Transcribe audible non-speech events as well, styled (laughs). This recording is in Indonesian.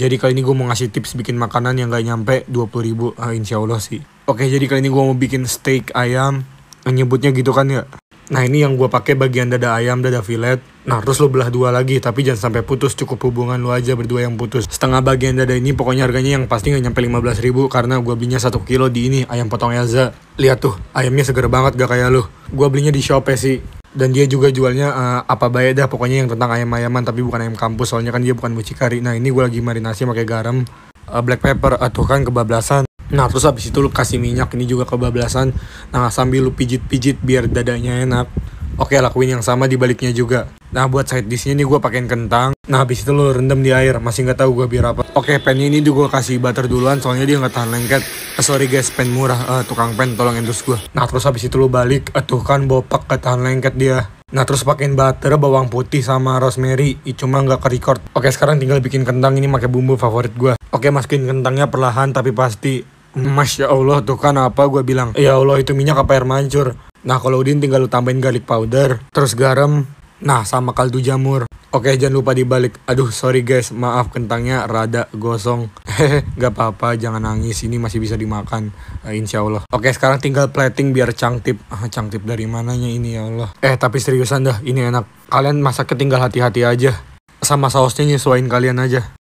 Jadi kali ini gue mau ngasih tips bikin makanan yang gak nyampe 20 ribu, ah, insya Allah sih. Oke, jadi kali ini gue mau bikin steak ayam, nyebutnya gitu kan ya. Nah ini yang gue pakai bagian dada ayam, dada filet. Nah terus lo belah dua lagi, tapi jangan sampai putus, cukup hubungan lo aja berdua yang putus. Setengah bagian dada ini pokoknya harganya yang pasti gak nyampe 15 ribu karena gue belinya 1 kilo di ini ayam potong Elza. Lihat tuh, ayamnya seger banget gak kayak lo. Gue belinya di Shopee sih dan dia juga jualnya uh, apa bayar dah pokoknya yang tentang ayam-ayaman tapi bukan ayam kampus soalnya kan dia bukan mucikari nah ini gue lagi marinasi pakai garam uh, black pepper uh, kan kebablasan nah terus habis itu lu kasih minyak ini juga kebablasan nah sambil lu pijit-pijit biar dadanya enak Oke, lakuin yang sama di baliknya juga. Nah, buat side dishnya nih gue pakein kentang. Nah, habis itu lo rendam di air. Masih nggak tahu gue biar apa. Oke, pen ini juga gue kasih butter duluan soalnya dia nggak tahan lengket. Uh, sorry guys, pen murah. Uh, tukang pen tolong endorse gue. Nah, terus habis itu lo balik. Uh, tuh kan bopak ke tahan lengket dia. Nah terus pakein butter, bawang putih sama rosemary I cuma nggak ke record Oke sekarang tinggal bikin kentang ini pakai bumbu favorit gue Oke masukin kentangnya perlahan tapi pasti Masya Allah tuh kan apa gue bilang Ya Allah itu minyak apa air mancur Nah kalau udin tinggal lu tambahin garlic powder, terus garam, nah sama kaldu jamur. Oke jangan lupa dibalik Aduh sorry guys maaf kentangnya rada gosong Hehe (laughs) gak apa-apa jangan nangis ini masih bisa dimakan uh, eh, Insya Allah Oke sekarang tinggal plating biar cangtip ah, Cangtip dari mananya ini ya Allah Eh tapi seriusan dah ini enak Kalian masaknya tinggal hati-hati aja Sama sausnya nyesuaiin kalian aja